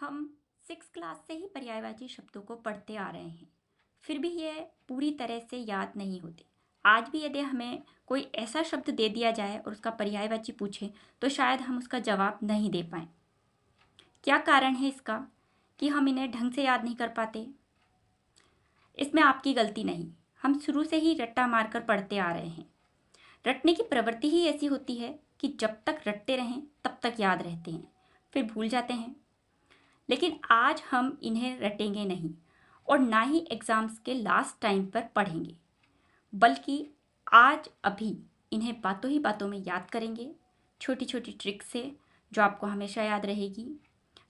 हम six class से ही पर्यायवाची शब्दों को पढ़ते आ रहे हैं फिर भी ये पूरी तरह से याद नहीं होते आज भी यदि हमें कोई ऐसा शब्द दे दिया जाए और उसका पर्यायवाची पूछे तो शायद हम उसका जवाब नहीं दे पाए क्या कारण है इसका कि हम इन्हें ढंग से याद नहीं कर पाते इसमें आपकी गलती नहीं हम शुरू से ही रट्टा मारकर पढ़ते आ रहे हैं रटने की प्रवृत्ति ही ऐसी होती है कि जब तक रटते रहें तब तक याद रहते हैं फिर भूल जाते हैं लेकिन आज हम इन्हें रटेंगे नहीं और ना ही एग्ज़ाम्स के लास्ट टाइम पर पढ़ेंगे बल्कि आज अभी इन्हें बातों ही बातों में याद करेंगे छोटी छोटी ट्रिक से जो आपको हमेशा याद रहेगी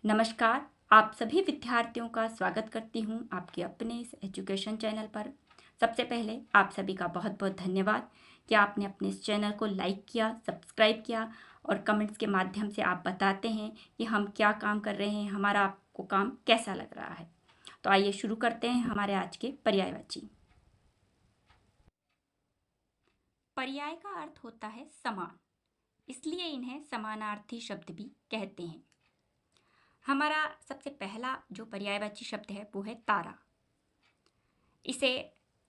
नमस्कार आप सभी विद्यार्थियों का स्वागत करती हूँ आपके अपने इस एजुकेशन चैनल पर सबसे पहले आप सभी का बहुत बहुत धन्यवाद कि आपने अपने इस चैनल को लाइक किया सब्सक्राइब किया और कमेंट्स के माध्यम से आप बताते हैं कि हम क्या काम कर रहे हैं हमारा आपको काम कैसा लग रहा है तो आइए शुरू करते हैं हमारे आज के पर्यायवाची पर्याय का अर्थ होता है समान इसलिए इन्हें समानार्थी शब्द भी कहते हैं हमारा सबसे पहला जो पर्यायवाची शब्द है वो है तारा इसे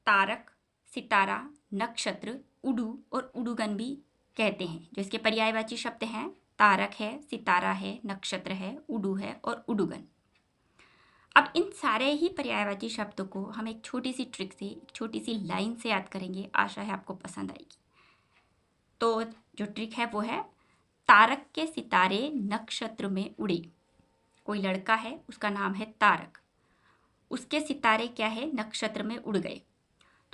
तारक सितारा नक्षत्र उडू और उडुगन भी कहते हैं जो इसके पर्यायवाची शब्द हैं तारक है सितारा है नक्षत्र है उडू है और उडुगन अब इन सारे ही पर्यायवाची शब्दों को हम एक छोटी सी ट्रिक से एक छोटी सी लाइन से याद करेंगे आशा है आपको पसंद आएगी तो जो ट्रिक है वो है तारक के सितारे नक्षत्र में उड़े कोई लड़का है उसका नाम है तारक उसके सितारे क्या है नक्षत्र में उड़ गए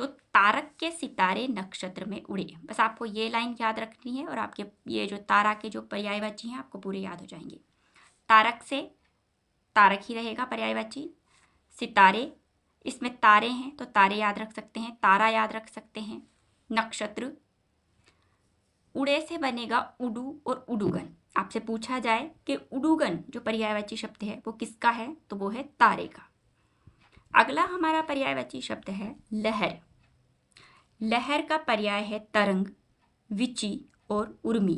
तो तारक के सितारे नक्षत्र में उड़े बस आपको ये लाइन याद रखनी है और आपके ये जो तारा के जो पर्यायवाची हैं आपको पूरे याद हो जाएंगे तारक से तारक ही रहेगा पर्यायवाची सितारे इसमें तारे हैं तो तारे याद रख सकते हैं तारा याद रख सकते हैं नक्षत्र उड़े से बनेगा उडू और उडुगन आपसे पूछा जाए कि उडुगन जो पर्यायवाची शब्द है वो किसका है तो वो है तारे का अगला हमारा पर्यायवाची शब्द है लहर लहर का पर्याय है तरंग विची और उर्मी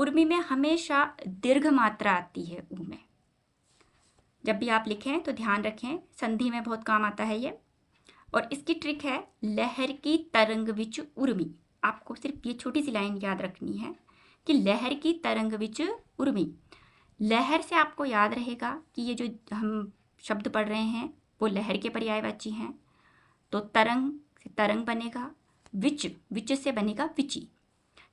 उर्मी में हमेशा दीर्घ मात्रा आती है ऊ में जब भी आप लिखें तो ध्यान रखें संधि में बहुत काम आता है ये और इसकी ट्रिक है लहर की तरंग विच उर्मी आपको सिर्फ ये छोटी सी लाइन याद रखनी है कि लहर की तरंग विच उर्मी लहर से आपको याद रहेगा कि ये जो हम शब्द पढ़ रहे हैं वो लहर के पर्यायवाची हैं तो तरंग तरंग बनेगा विच विच से बनेगा विची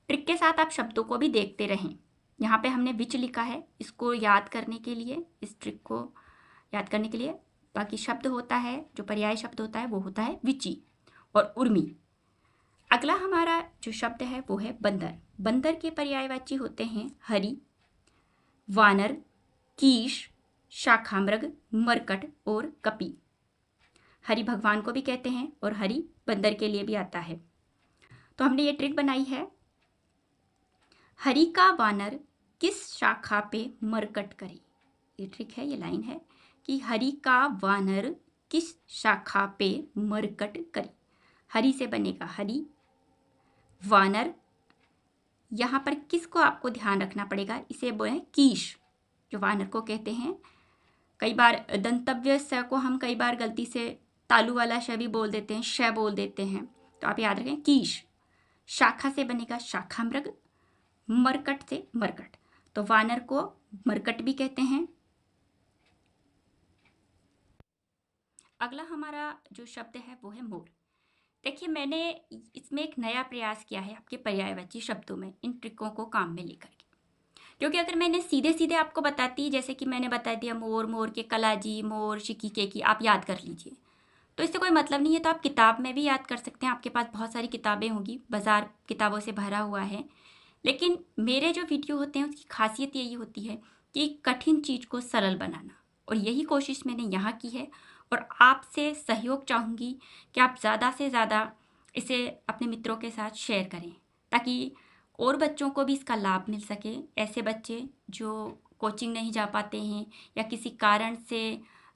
ट्रिक के साथ आप शब्दों को भी देखते रहें यहाँ पे हमने विच लिखा है इसको याद करने के लिए इस ट्रिक को याद करने के लिए बाकी शब्द होता है जो पर्याय शब्द होता है वो होता है विची और उर्मी अगला हमारा जो शब्द है वो है बंदर बंदर के पर्यायवाची होते हैं हरी वानर कीश शाखामृग मरकट और कपी हरि भगवान को भी कहते हैं और हरि बंदर के लिए भी आता है तो हमने ये ट्रिक बनाई है हरी का वानर किस शाखा पे मरकट करे ये ट्रिक है ये लाइन है कि हरी का वानर किस शाखा पे मरकट करे हरी से बनेगा हरी वानर यहाँ पर किसको आपको ध्यान रखना पड़ेगा इसे बोले कीश जो वानर को कहते हैं कई बार दंतव्य को हम कई बार गलती से तालू वाला श भी बोल देते हैं श बोल देते हैं तो आप याद रखें कीश शाखा से बनेगा शाखा मृग मरकट से मरकट तो वानर को मरकट भी कहते हैं अगला हमारा जो शब्द है वो है मोर देखिए मैंने इसमें एक नया प्रयास किया है आपके पर्यायवाची शब्दों में इन ट्रिकों को काम में लेकर के क्योंकि अगर मैंने सीधे सीधे आपको बताती जैसे कि मैंने बता दिया मोर मोर के कलाजी मोर शिकी के की आप याद कर लीजिए तो इससे कोई मतलब नहीं है तो आप किताब में भी याद कर सकते हैं आपके पास बहुत सारी किताबें होंगी बाज़ार किताबों से भरा हुआ है लेकिन मेरे जो वीडियो होते हैं उसकी खासियत यही होती है कि कठिन चीज़ को सरल बनाना और यही कोशिश मैंने यहाँ की है और आपसे सहयोग चाहूँगी कि आप ज़्यादा से ज़्यादा इसे अपने मित्रों के साथ शेयर करें ताकि और बच्चों को भी इसका लाभ मिल सके ऐसे बच्चे जो कोचिंग नहीं जा पाते हैं या किसी कारण से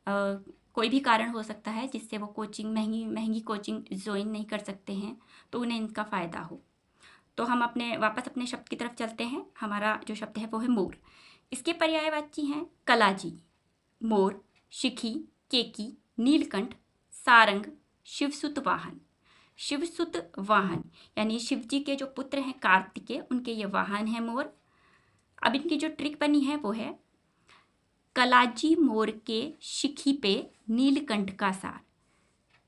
आ, कोई भी कारण हो सकता है जिससे वो कोचिंग महंगी महंगी कोचिंग ज्वाइन नहीं कर सकते हैं तो उन्हें इनका फ़ायदा हो तो हम अपने वापस अपने शब्द की तरफ चलते हैं हमारा जो शब्द है वो है मोर इसके पर्यायवाची हैं कलाजी मोर शिखी केकी नीलकंठ सारंग शिवसुत वाहन शिवसुत वाहन यानी शिवजी के जो पुत्र हैं कार्तिकेय उनके ये वाहन हैं मोर अब इनकी जो ट्रिक बनी है वो है कलाजी मोर के शिखी पे नीलकंठ का सार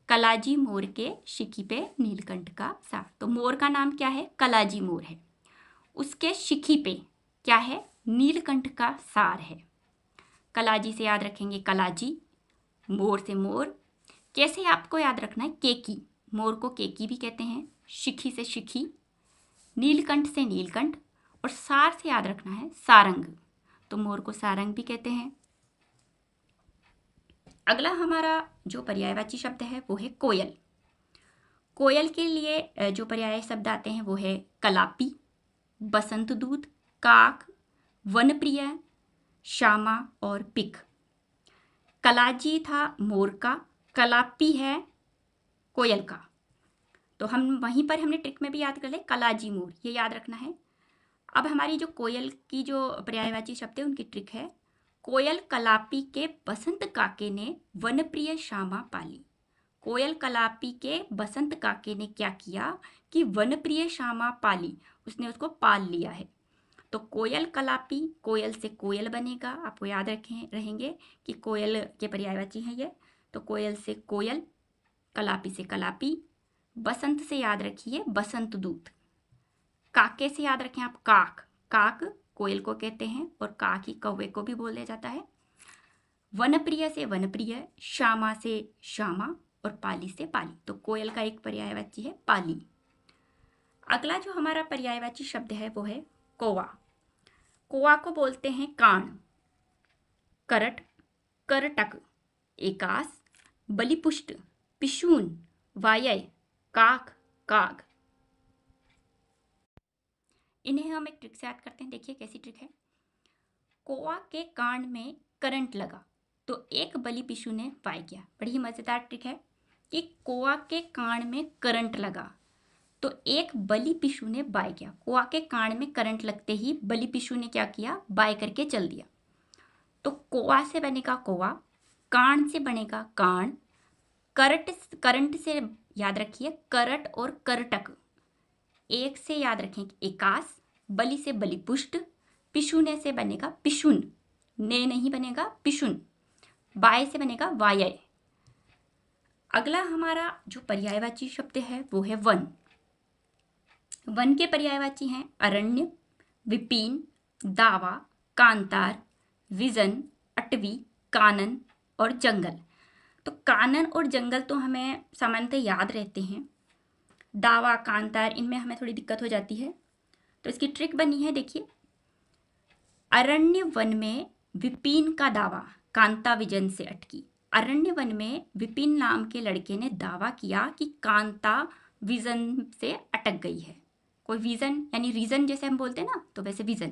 कलाजी मोर के शिखी पे नीलकंठ का सार तो मोर का नाम क्या है कलाजी मोर है उसके शिखी पे क्या है नीलकंठ का सार है कलाजी से याद रखेंगे कलाजी मोर से मोर कैसे आपको याद रखना है केकी मोर को केकी भी कहते हैं शिखी से शिखी नीलकंठ से नीलकंठ और सार से याद रखना है सारंग तो मोर को सारंग भी कहते हैं अगला हमारा जो पर्यायवाची शब्द है वो है कोयल कोयल के लिए जो पर्याय शब्द आते हैं वो है कलापी बसंत दूत काक वनप्रिय श्यामा और पिक कलाजी था मोर का कलापी है कोयल का तो हम वहीं पर हमने ट्रिक में भी याद कर ले कलाजी मोर ये याद रखना है अब हमारी जो कोयल की जो पर्यायवाची शब्द है उनकी ट्रिक है कोयल कलापी के बसंत काके ने वनप्रिय श्यामा पाली कोयल कलापी के बसंत काके ने क्या किया कि वनप्रिय श्यामा पाली उसने उसको पाल लिया है तो कोयल कलापी कोयल से कोयल बनेगा आपको याद रखें रहेंगे कि कोयल के पर्यायवाची हैं ये तो कोयल से कोयल कलापी से कलापी बसंत से याद रखिए बसंत दूत काके से याद रखें आप काक काक कोयल को कहते हैं और काक ही कौवे को भी बोला जाता है वनप्रिय से वनप्रिय श्यामा से श्यामा और पाली से पाली तो कोयल का एक पर्यायवाची है पाली अगला जो हमारा पर्यायवाची शब्द है वो है कोवा कोवा को बोलते हैं कान करट करटक एकास बलिपुष्ट पिशून वायय काक काग इन्हें हम एक ट्रिक से याद करते हैं देखिए कैसी ट्रिक है कोआ के कांड में करंट लगा तो एक बलि पिशु ने पाई किया बड़ी ही मज़ेदार ट्रिक है कि कोआ के कांड में करंट लगा तो एक बलि पिशु ने बाय किया कोआ के कांड में करंट लगते ही बलि पिशु ने क्या किया बाय करके चल दिया तो कोआ से बनेगा कोआ कांड से बनेगा कांड करट करंट से याद रखिए करट और करटक एक से याद रखें एकास बलि से बलिपुष्ट पिशुने से बनेगा पिशुन ने नहीं बनेगा पिशुन बाय से बनेगा वाय अगला हमारा जो पर्यायवाची शब्द है वो है वन वन के पर्यायवाची हैं अरण्य विपिन दावा कांतार विजन अटवी कानन और जंगल तो कानन और जंगल तो हमें सामान्यतः याद रहते हैं दावा कांतार इनमें हमें थोड़ी दिक्कत हो जाती है तो इसकी ट्रिक बनी है देखिए अरण्य वन में विपिन का दावा कांता विजन से अटकी अरण्य वन में विपिन नाम के लड़के ने दावा किया कि कांता विजन से अटक गई है कोई विजन यानी रीजन जैसे हम बोलते हैं ना तो वैसे विजन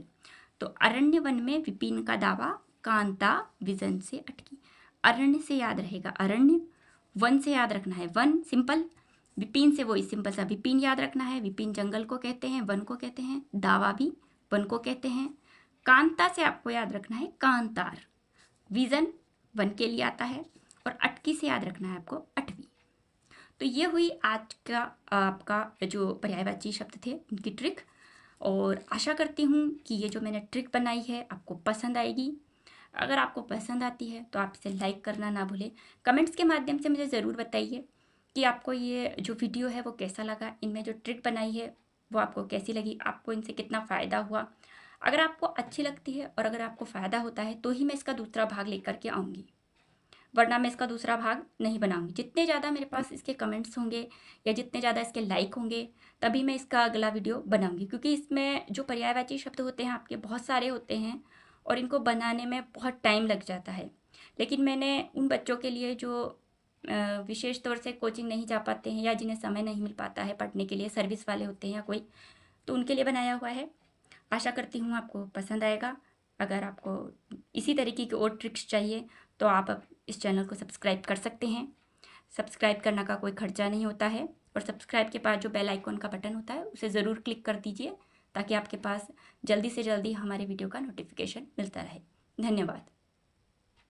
तो अरण्य वन में विपिन का दावा कांता विजन से अटकी अरण्य से याद रहेगा अरण्य वन से याद रखना है वन सिंपल विपिन से वो सिंपल सा विपिन याद रखना है विपिन जंगल को कहते हैं वन को कहते हैं दावा भी वन को कहते हैं कांता से आपको याद रखना है कांतार विजन वन के लिए आता है और अटकी से याद रखना है आपको अटवी तो ये हुई आज का आपका जो पर्यायवाची शब्द थे उनकी ट्रिक और आशा करती हूँ कि ये जो मैंने ट्रिक बनाई है आपको पसंद आएगी अगर आपको पसंद आती है तो आप इसे लाइक करना ना भूलें कमेंट्स के माध्यम से मुझे ज़रूर बताइए कि आपको ये जो वीडियो है वो कैसा लगा इनमें जो ट्रिक बनाई है वो आपको कैसी लगी आपको इनसे कितना फ़ायदा हुआ अगर आपको अच्छी लगती है और अगर आपको फ़ायदा होता है तो ही मैं इसका दूसरा भाग लेकर के आऊँगी वरना मैं इसका दूसरा भाग नहीं बनाऊँगी जितने ज़्यादा मेरे पास इसके कमेंट्स होंगे या जितने ज़्यादा इसके लाइक होंगे तभी मैं इसका अगला वीडियो बनाऊँगी क्योंकि इसमें जो पर्यायवाची शब्द होते हैं आपके बहुत सारे होते हैं और इनको बनाने में बहुत टाइम लग जाता है लेकिन मैंने उन बच्चों के लिए जो विशेष तौर से कोचिंग नहीं जा पाते हैं या जिन्हें समय नहीं मिल पाता है पढ़ने के लिए सर्विस वाले होते हैं या कोई तो उनके लिए बनाया हुआ है आशा करती हूँ आपको पसंद आएगा अगर आपको इसी तरीके की और ट्रिक्स चाहिए तो आप इस चैनल को सब्सक्राइब कर सकते हैं सब्सक्राइब करना का कोई खर्चा नहीं होता है और सब्सक्राइब के पास जो बेल आइकॉन का बटन होता है उसे ज़रूर क्लिक कर दीजिए ताकि आपके पास जल्दी से जल्दी हमारे वीडियो का नोटिफिकेशन मिलता रहे धन्यवाद